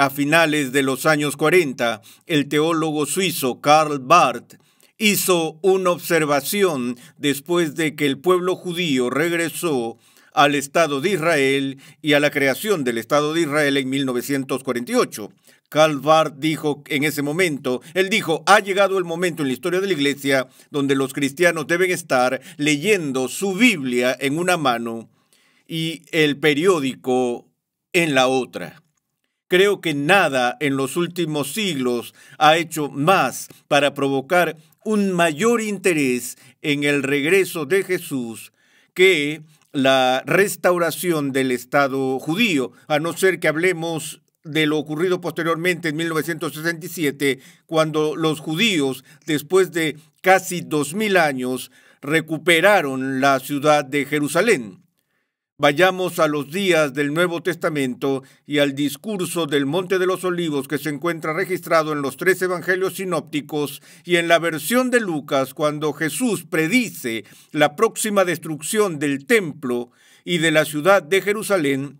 A finales de los años 40, el teólogo suizo Karl Barth hizo una observación después de que el pueblo judío regresó al Estado de Israel y a la creación del Estado de Israel en 1948. Karl Barth dijo en ese momento, él dijo, ha llegado el momento en la historia de la iglesia donde los cristianos deben estar leyendo su Biblia en una mano y el periódico en la otra. Creo que nada en los últimos siglos ha hecho más para provocar un mayor interés en el regreso de Jesús que la restauración del Estado judío, a no ser que hablemos de lo ocurrido posteriormente en 1967, cuando los judíos, después de casi dos 2.000 años, recuperaron la ciudad de Jerusalén. Vayamos a los días del Nuevo Testamento y al discurso del Monte de los Olivos que se encuentra registrado en los tres Evangelios sinópticos y en la versión de Lucas cuando Jesús predice la próxima destrucción del templo y de la ciudad de Jerusalén.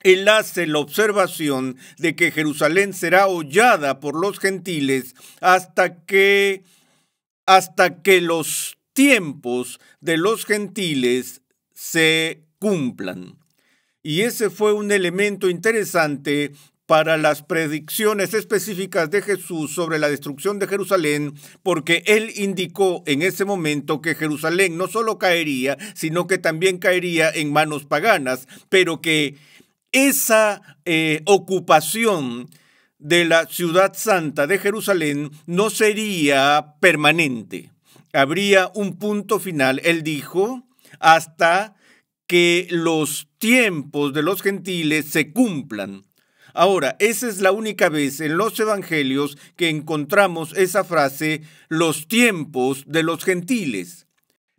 Él hace la observación de que Jerusalén será hollada por los gentiles hasta que hasta que los tiempos de los gentiles se cumplan. Y ese fue un elemento interesante para las predicciones específicas de Jesús sobre la destrucción de Jerusalén, porque él indicó en ese momento que Jerusalén no solo caería, sino que también caería en manos paganas, pero que esa eh, ocupación de la ciudad santa de Jerusalén no sería permanente. Habría un punto final, él dijo, hasta que los tiempos de los gentiles se cumplan. Ahora, esa es la única vez en los evangelios que encontramos esa frase, los tiempos de los gentiles.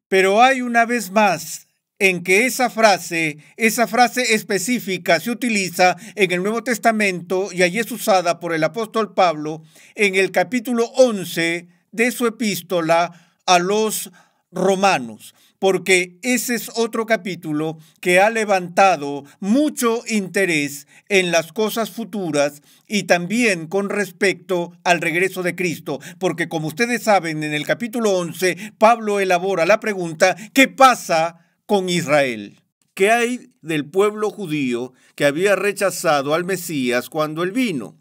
Pero hay una vez más en que esa frase, esa frase específica se utiliza en el Nuevo Testamento y allí es usada por el apóstol Pablo en el capítulo 11 de su epístola a los romanos porque ese es otro capítulo que ha levantado mucho interés en las cosas futuras y también con respecto al regreso de Cristo, porque como ustedes saben, en el capítulo 11, Pablo elabora la pregunta, ¿qué pasa con Israel? ¿Qué hay del pueblo judío que había rechazado al Mesías cuando él vino?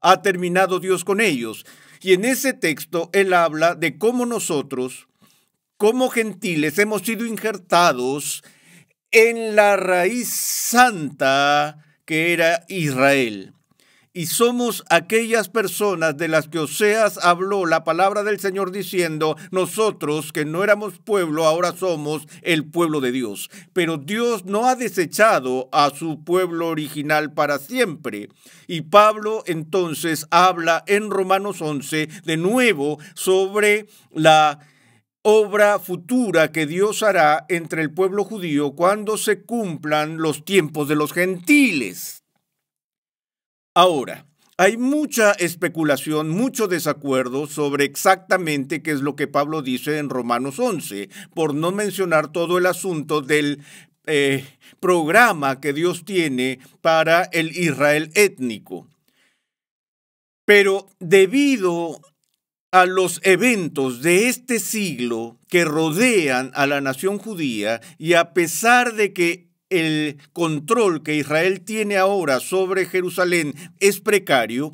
¿Ha terminado Dios con ellos? Y en ese texto él habla de cómo nosotros, como gentiles hemos sido injertados en la raíz santa que era Israel. Y somos aquellas personas de las que Oseas habló la palabra del Señor diciendo, nosotros que no éramos pueblo, ahora somos el pueblo de Dios. Pero Dios no ha desechado a su pueblo original para siempre. Y Pablo entonces habla en Romanos 11 de nuevo sobre la obra futura que Dios hará entre el pueblo judío cuando se cumplan los tiempos de los gentiles. Ahora, hay mucha especulación, mucho desacuerdo sobre exactamente qué es lo que Pablo dice en Romanos 11, por no mencionar todo el asunto del eh, programa que Dios tiene para el Israel étnico. Pero debido a los eventos de este siglo que rodean a la nación judía y a pesar de que el control que Israel tiene ahora sobre Jerusalén es precario,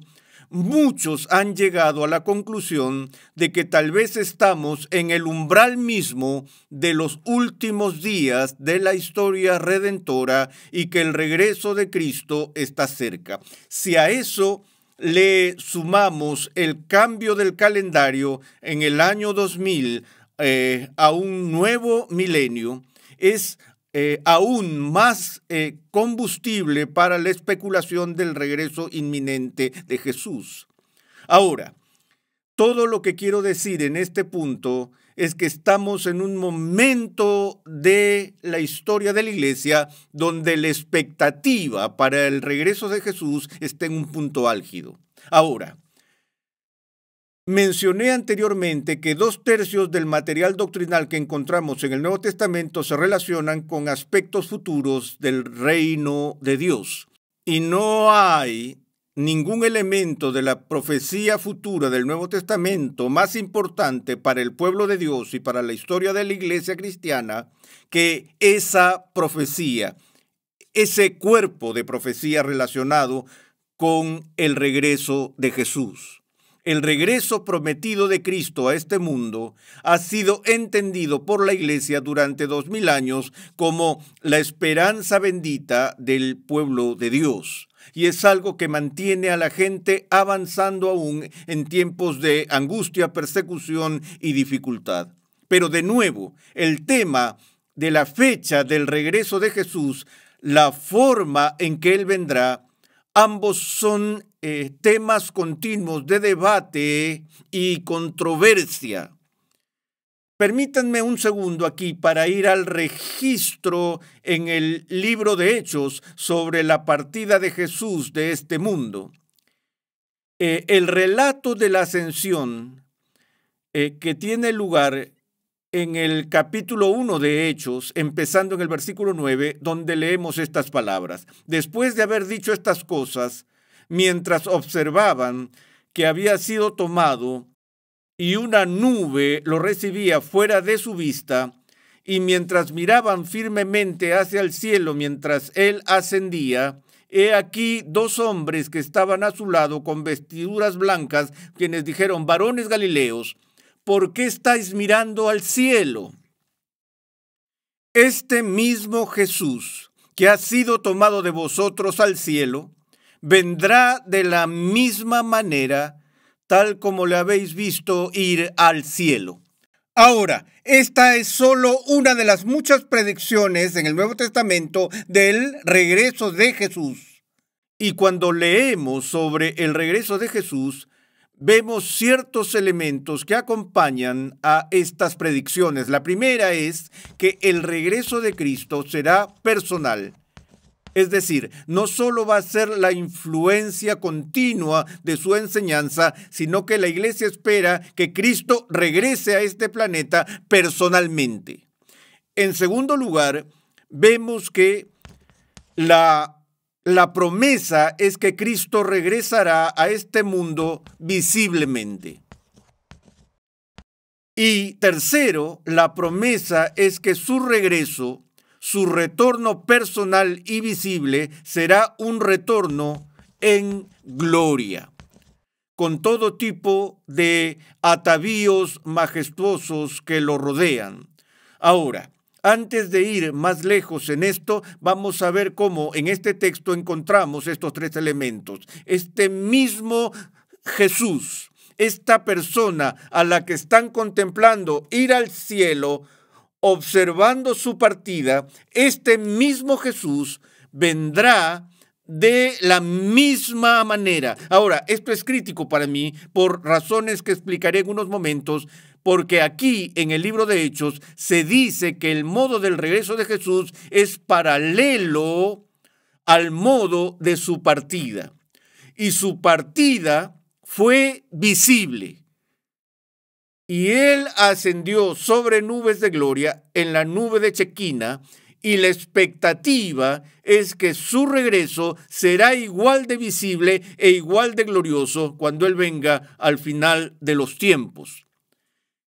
muchos han llegado a la conclusión de que tal vez estamos en el umbral mismo de los últimos días de la historia redentora y que el regreso de Cristo está cerca. Si a eso le sumamos el cambio del calendario en el año 2000 eh, a un nuevo milenio, es eh, aún más eh, combustible para la especulación del regreso inminente de Jesús. Ahora, todo lo que quiero decir en este punto es que estamos en un momento de la historia de la iglesia donde la expectativa para el regreso de Jesús está en un punto álgido. Ahora, Mencioné anteriormente que dos tercios del material doctrinal que encontramos en el Nuevo Testamento se relacionan con aspectos futuros del reino de Dios. Y no hay ningún elemento de la profecía futura del Nuevo Testamento más importante para el pueblo de Dios y para la historia de la iglesia cristiana que esa profecía, ese cuerpo de profecía relacionado con el regreso de Jesús. El regreso prometido de Cristo a este mundo ha sido entendido por la Iglesia durante dos mil años como la esperanza bendita del pueblo de Dios y es algo que mantiene a la gente avanzando aún en tiempos de angustia, persecución y dificultad. Pero de nuevo, el tema de la fecha del regreso de Jesús, la forma en que Él vendrá, ambos son eh, temas continuos de debate y controversia. Permítanme un segundo aquí para ir al registro en el libro de Hechos sobre la partida de Jesús de este mundo. Eh, el relato de la ascensión eh, que tiene lugar en el capítulo 1 de Hechos, empezando en el versículo 9, donde leemos estas palabras. Después de haber dicho estas cosas, mientras observaban que había sido tomado, y una nube lo recibía fuera de su vista, y mientras miraban firmemente hacia el cielo mientras él ascendía, he aquí dos hombres que estaban a su lado con vestiduras blancas, quienes dijeron, varones Galileos, ¿por qué estáis mirando al cielo? Este mismo Jesús, que ha sido tomado de vosotros al cielo, vendrá de la misma manera tal como le habéis visto ir al cielo. Ahora, esta es solo una de las muchas predicciones en el Nuevo Testamento del regreso de Jesús. Y cuando leemos sobre el regreso de Jesús, vemos ciertos elementos que acompañan a estas predicciones. La primera es que el regreso de Cristo será personal. Es decir, no solo va a ser la influencia continua de su enseñanza, sino que la iglesia espera que Cristo regrese a este planeta personalmente. En segundo lugar, vemos que la, la promesa es que Cristo regresará a este mundo visiblemente. Y tercero, la promesa es que su regreso su retorno personal y visible será un retorno en gloria, con todo tipo de atavíos majestuosos que lo rodean. Ahora, antes de ir más lejos en esto, vamos a ver cómo en este texto encontramos estos tres elementos. Este mismo Jesús, esta persona a la que están contemplando ir al cielo, observando su partida, este mismo Jesús vendrá de la misma manera. Ahora, esto es crítico para mí por razones que explicaré en unos momentos, porque aquí en el libro de Hechos se dice que el modo del regreso de Jesús es paralelo al modo de su partida. Y su partida fue visible. Y él ascendió sobre nubes de gloria en la nube de Chequina, y la expectativa es que su regreso será igual de visible e igual de glorioso cuando él venga al final de los tiempos.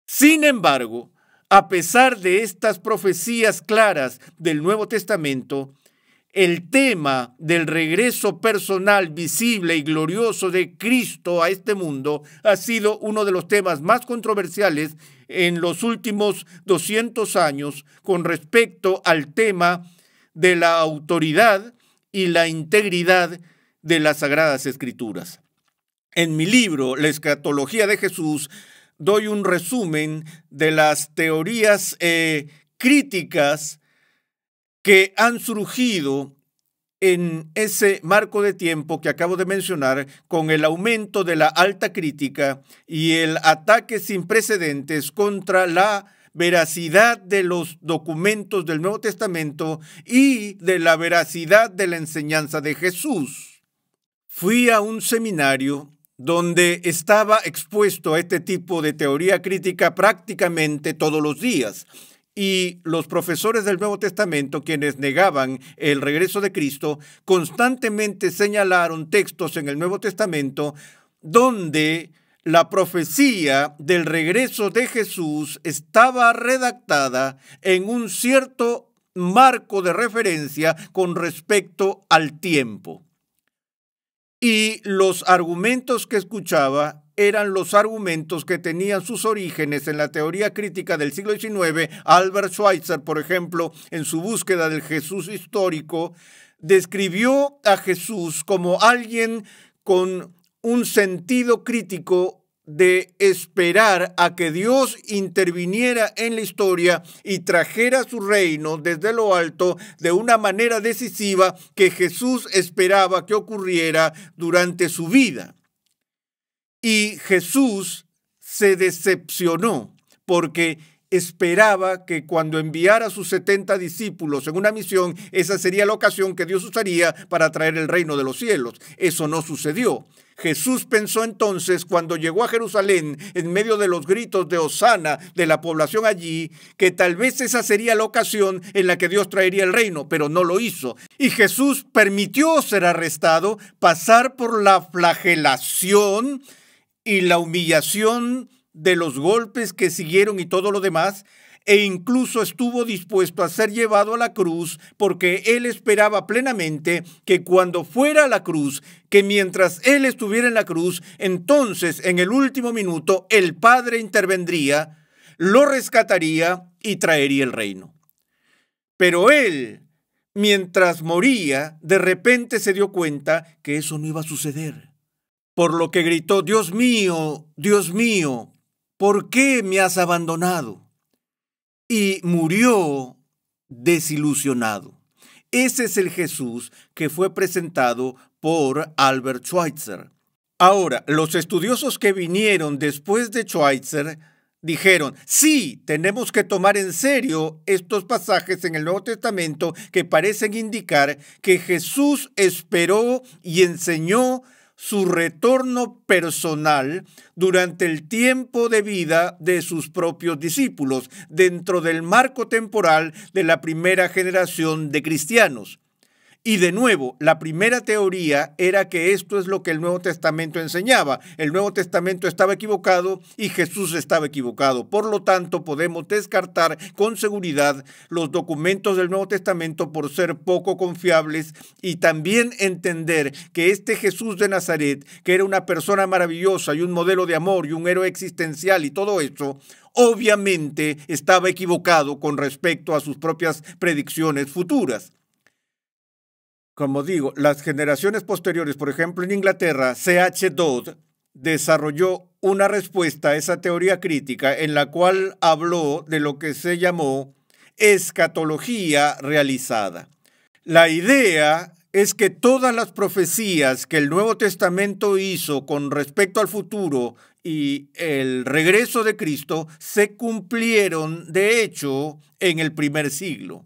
Sin embargo, a pesar de estas profecías claras del Nuevo Testamento, el tema del regreso personal, visible y glorioso de Cristo a este mundo ha sido uno de los temas más controversiales en los últimos 200 años con respecto al tema de la autoridad y la integridad de las Sagradas Escrituras. En mi libro, La Escatología de Jesús, doy un resumen de las teorías eh, críticas que han surgido en ese marco de tiempo que acabo de mencionar, con el aumento de la alta crítica y el ataque sin precedentes contra la veracidad de los documentos del Nuevo Testamento y de la veracidad de la enseñanza de Jesús. Fui a un seminario donde estaba expuesto a este tipo de teoría crítica prácticamente todos los días y los profesores del Nuevo Testamento, quienes negaban el regreso de Cristo, constantemente señalaron textos en el Nuevo Testamento donde la profecía del regreso de Jesús estaba redactada en un cierto marco de referencia con respecto al tiempo. Y los argumentos que escuchaba eran los argumentos que tenían sus orígenes en la teoría crítica del siglo XIX. Albert Schweitzer, por ejemplo, en su búsqueda del Jesús histórico, describió a Jesús como alguien con un sentido crítico de esperar a que Dios interviniera en la historia y trajera su reino desde lo alto de una manera decisiva que Jesús esperaba que ocurriera durante su vida. Y Jesús se decepcionó porque esperaba que cuando enviara a sus 70 discípulos en una misión, esa sería la ocasión que Dios usaría para traer el reino de los cielos. Eso no sucedió. Jesús pensó entonces, cuando llegó a Jerusalén, en medio de los gritos de Osana de la población allí, que tal vez esa sería la ocasión en la que Dios traería el reino, pero no lo hizo. Y Jesús permitió ser arrestado, pasar por la flagelación, y la humillación de los golpes que siguieron y todo lo demás, e incluso estuvo dispuesto a ser llevado a la cruz porque él esperaba plenamente que cuando fuera a la cruz, que mientras él estuviera en la cruz, entonces en el último minuto el Padre intervendría, lo rescataría y traería el reino. Pero él, mientras moría, de repente se dio cuenta que eso no iba a suceder por lo que gritó, Dios mío, Dios mío, ¿por qué me has abandonado? Y murió desilusionado. Ese es el Jesús que fue presentado por Albert Schweitzer. Ahora, los estudiosos que vinieron después de Schweitzer dijeron, sí, tenemos que tomar en serio estos pasajes en el Nuevo Testamento que parecen indicar que Jesús esperó y enseñó su retorno personal durante el tiempo de vida de sus propios discípulos, dentro del marco temporal de la primera generación de cristianos. Y de nuevo, la primera teoría era que esto es lo que el Nuevo Testamento enseñaba. El Nuevo Testamento estaba equivocado y Jesús estaba equivocado. Por lo tanto, podemos descartar con seguridad los documentos del Nuevo Testamento por ser poco confiables y también entender que este Jesús de Nazaret, que era una persona maravillosa y un modelo de amor y un héroe existencial y todo eso, obviamente estaba equivocado con respecto a sus propias predicciones futuras como digo, las generaciones posteriores, por ejemplo en Inglaterra, CH Dodd desarrolló una respuesta a esa teoría crítica en la cual habló de lo que se llamó escatología realizada. La idea es que todas las profecías que el Nuevo Testamento hizo con respecto al futuro y el regreso de Cristo se cumplieron de hecho en el primer siglo.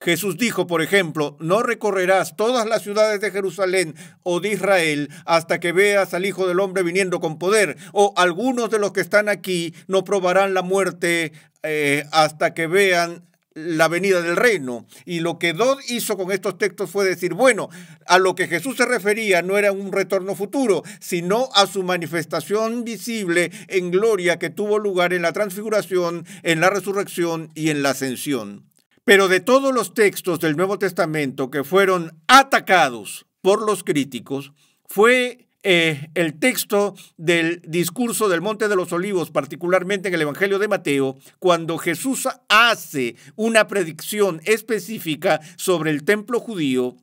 Jesús dijo, por ejemplo, no recorrerás todas las ciudades de Jerusalén o oh de Israel hasta que veas al Hijo del Hombre viniendo con poder, o algunos de los que están aquí no probarán la muerte eh, hasta que vean la venida del reino. Y lo que Dodd hizo con estos textos fue decir, bueno, a lo que Jesús se refería no era un retorno futuro, sino a su manifestación visible en gloria que tuvo lugar en la transfiguración, en la resurrección y en la ascensión. Pero de todos los textos del Nuevo Testamento que fueron atacados por los críticos, fue eh, el texto del discurso del Monte de los Olivos, particularmente en el Evangelio de Mateo, cuando Jesús hace una predicción específica sobre el templo judío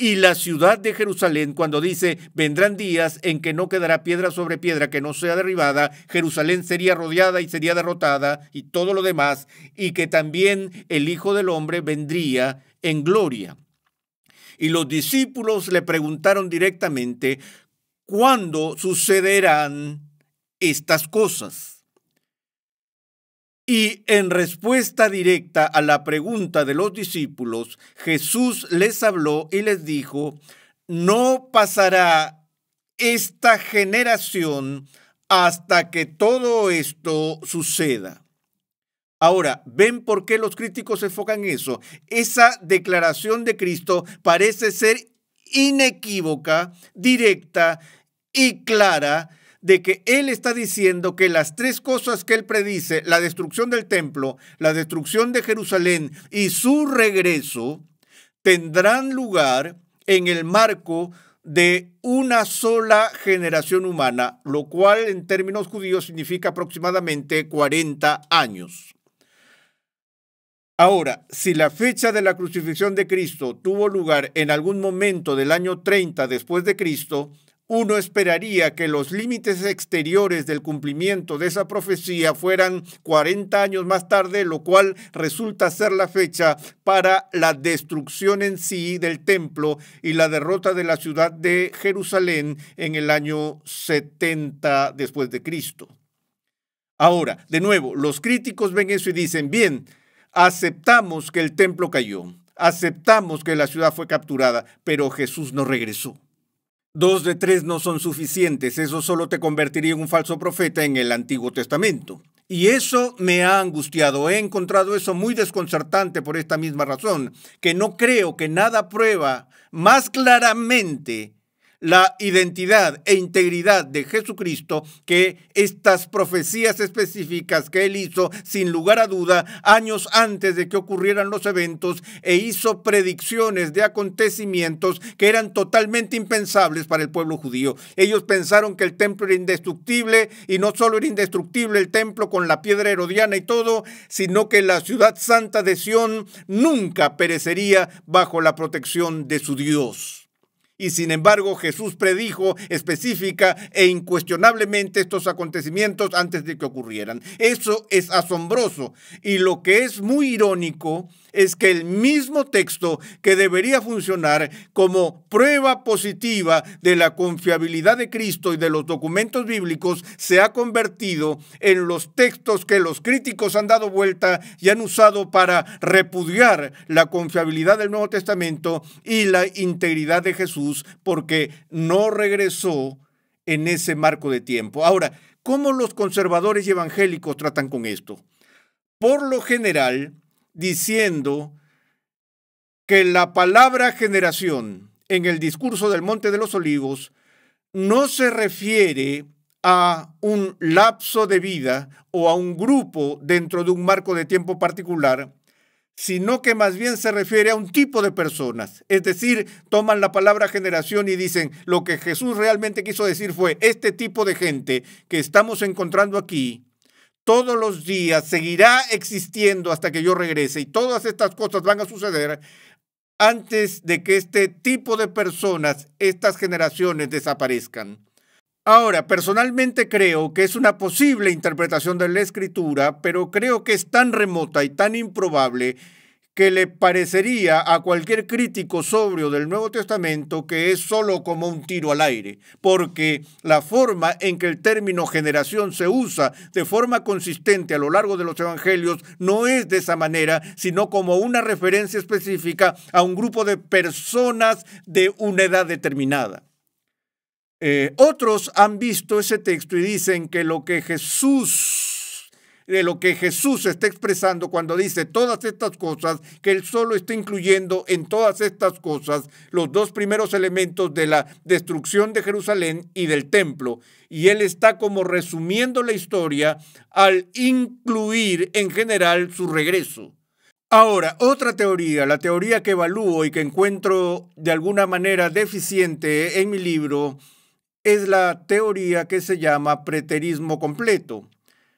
y la ciudad de Jerusalén cuando dice, vendrán días en que no quedará piedra sobre piedra que no sea derribada, Jerusalén sería rodeada y sería derrotada y todo lo demás, y que también el Hijo del Hombre vendría en gloria. Y los discípulos le preguntaron directamente, ¿cuándo sucederán estas cosas? Y en respuesta directa a la pregunta de los discípulos, Jesús les habló y les dijo, no pasará esta generación hasta que todo esto suceda. Ahora, ¿ven por qué los críticos se enfocan en eso? Esa declaración de Cristo parece ser inequívoca, directa y clara de que él está diciendo que las tres cosas que él predice, la destrucción del templo, la destrucción de Jerusalén y su regreso, tendrán lugar en el marco de una sola generación humana, lo cual en términos judíos significa aproximadamente 40 años. Ahora, si la fecha de la crucifixión de Cristo tuvo lugar en algún momento del año 30 después de Cristo, uno esperaría que los límites exteriores del cumplimiento de esa profecía fueran 40 años más tarde, lo cual resulta ser la fecha para la destrucción en sí del templo y la derrota de la ciudad de Jerusalén en el año 70 después de Cristo. Ahora, de nuevo, los críticos ven eso y dicen, bien, aceptamos que el templo cayó, aceptamos que la ciudad fue capturada, pero Jesús no regresó. Dos de tres no son suficientes, eso solo te convertiría en un falso profeta en el Antiguo Testamento. Y eso me ha angustiado, he encontrado eso muy desconcertante por esta misma razón, que no creo que nada prueba más claramente la identidad e integridad de Jesucristo que estas profecías específicas que él hizo sin lugar a duda años antes de que ocurrieran los eventos e hizo predicciones de acontecimientos que eran totalmente impensables para el pueblo judío. Ellos pensaron que el templo era indestructible y no solo era indestructible el templo con la piedra herodiana y todo, sino que la ciudad santa de Sión nunca perecería bajo la protección de su Dios. Y sin embargo, Jesús predijo específica e incuestionablemente estos acontecimientos antes de que ocurrieran. Eso es asombroso. Y lo que es muy irónico es que el mismo texto que debería funcionar como prueba positiva de la confiabilidad de Cristo y de los documentos bíblicos se ha convertido en los textos que los críticos han dado vuelta y han usado para repudiar la confiabilidad del Nuevo Testamento y la integridad de Jesús porque no regresó en ese marco de tiempo. Ahora, ¿cómo los conservadores y evangélicos tratan con esto? Por lo general, diciendo que la palabra generación en el discurso del Monte de los Olivos no se refiere a un lapso de vida o a un grupo dentro de un marco de tiempo particular, sino que más bien se refiere a un tipo de personas. Es decir, toman la palabra generación y dicen, lo que Jesús realmente quiso decir fue, este tipo de gente que estamos encontrando aquí, todos los días seguirá existiendo hasta que yo regrese y todas estas cosas van a suceder antes de que este tipo de personas, estas generaciones desaparezcan. Ahora, personalmente creo que es una posible interpretación de la escritura, pero creo que es tan remota y tan improbable que le parecería a cualquier crítico sobrio del Nuevo Testamento que es solo como un tiro al aire, porque la forma en que el término generación se usa de forma consistente a lo largo de los evangelios no es de esa manera, sino como una referencia específica a un grupo de personas de una edad determinada. Eh, otros han visto ese texto y dicen que lo que Jesús, de lo que Jesús está expresando cuando dice todas estas cosas, que él solo está incluyendo en todas estas cosas los dos primeros elementos de la destrucción de Jerusalén y del templo. Y él está como resumiendo la historia al incluir en general su regreso. Ahora, otra teoría, la teoría que evalúo y que encuentro de alguna manera deficiente en mi libro, es la teoría que se llama preterismo completo,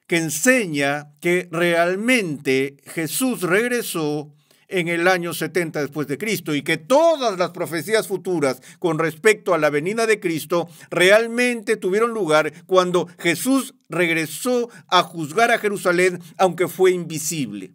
que enseña que realmente Jesús regresó en el año 70 después de Cristo y que todas las profecías futuras con respecto a la venida de Cristo realmente tuvieron lugar cuando Jesús regresó a juzgar a Jerusalén aunque fue invisible.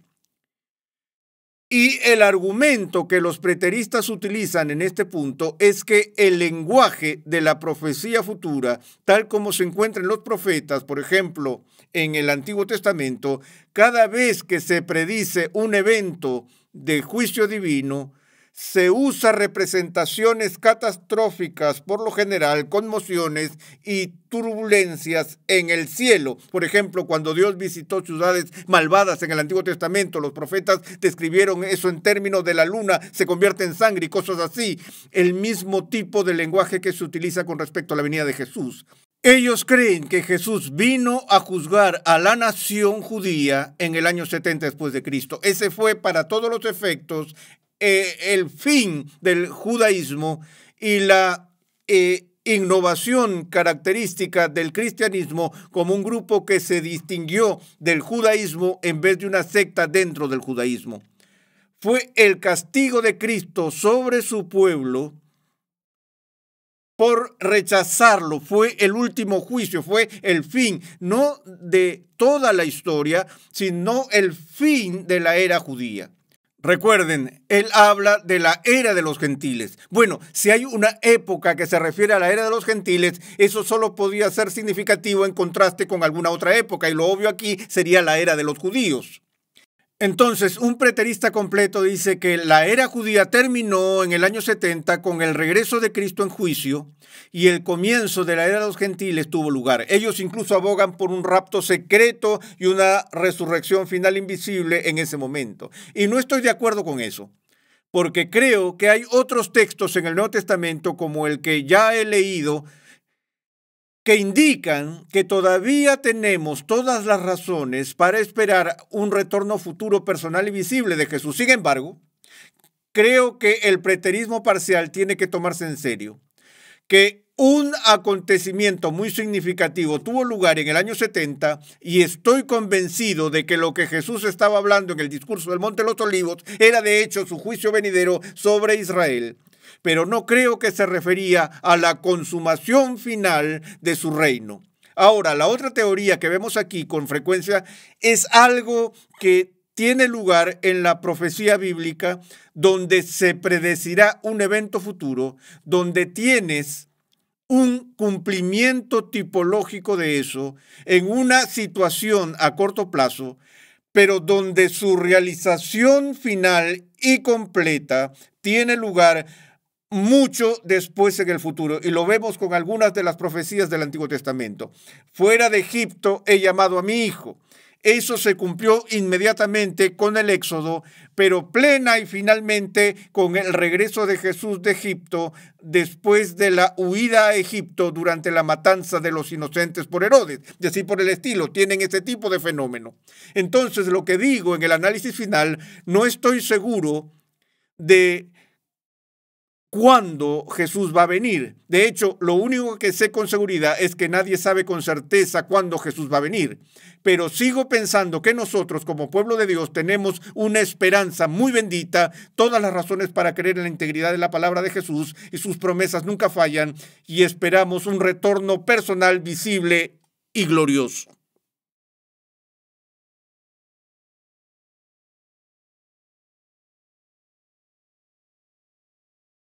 Y el argumento que los preteristas utilizan en este punto es que el lenguaje de la profecía futura, tal como se encuentra en los profetas, por ejemplo, en el Antiguo Testamento, cada vez que se predice un evento de juicio divino, se usa representaciones catastróficas, por lo general conmociones y turbulencias en el cielo. Por ejemplo, cuando Dios visitó ciudades malvadas en el Antiguo Testamento, los profetas describieron eso en términos de la luna se convierte en sangre y cosas así. El mismo tipo de lenguaje que se utiliza con respecto a la venida de Jesús. Ellos creen que Jesús vino a juzgar a la nación judía en el año 70 después de Cristo. Ese fue para todos los efectos eh, el fin del judaísmo y la eh, innovación característica del cristianismo como un grupo que se distinguió del judaísmo en vez de una secta dentro del judaísmo. Fue el castigo de Cristo sobre su pueblo por rechazarlo. Fue el último juicio, fue el fin, no de toda la historia, sino el fin de la era judía. Recuerden, él habla de la era de los gentiles. Bueno, si hay una época que se refiere a la era de los gentiles, eso solo podría ser significativo en contraste con alguna otra época, y lo obvio aquí sería la era de los judíos. Entonces, un preterista completo dice que la era judía terminó en el año 70 con el regreso de Cristo en juicio y el comienzo de la era de los gentiles tuvo lugar. Ellos incluso abogan por un rapto secreto y una resurrección final invisible en ese momento. Y no estoy de acuerdo con eso, porque creo que hay otros textos en el Nuevo Testamento como el que ya he leído que indican que todavía tenemos todas las razones para esperar un retorno futuro personal y visible de Jesús. Sin embargo, creo que el preterismo parcial tiene que tomarse en serio, que un acontecimiento muy significativo tuvo lugar en el año 70 y estoy convencido de que lo que Jesús estaba hablando en el discurso del Monte de los Olivos era de hecho su juicio venidero sobre Israel pero no creo que se refería a la consumación final de su reino. Ahora, la otra teoría que vemos aquí con frecuencia es algo que tiene lugar en la profecía bíblica, donde se predecirá un evento futuro, donde tienes un cumplimiento tipológico de eso en una situación a corto plazo, pero donde su realización final y completa tiene lugar mucho después en el futuro, y lo vemos con algunas de las profecías del Antiguo Testamento. Fuera de Egipto he llamado a mi hijo. Eso se cumplió inmediatamente con el Éxodo, pero plena y finalmente con el regreso de Jesús de Egipto después de la huida a Egipto durante la matanza de los inocentes por Herodes. Y así por el estilo, tienen ese tipo de fenómeno. Entonces, lo que digo en el análisis final, no estoy seguro de cuándo Jesús va a venir. De hecho, lo único que sé con seguridad es que nadie sabe con certeza cuándo Jesús va a venir. Pero sigo pensando que nosotros como pueblo de Dios tenemos una esperanza muy bendita, todas las razones para creer en la integridad de la palabra de Jesús y sus promesas nunca fallan y esperamos un retorno personal visible y glorioso.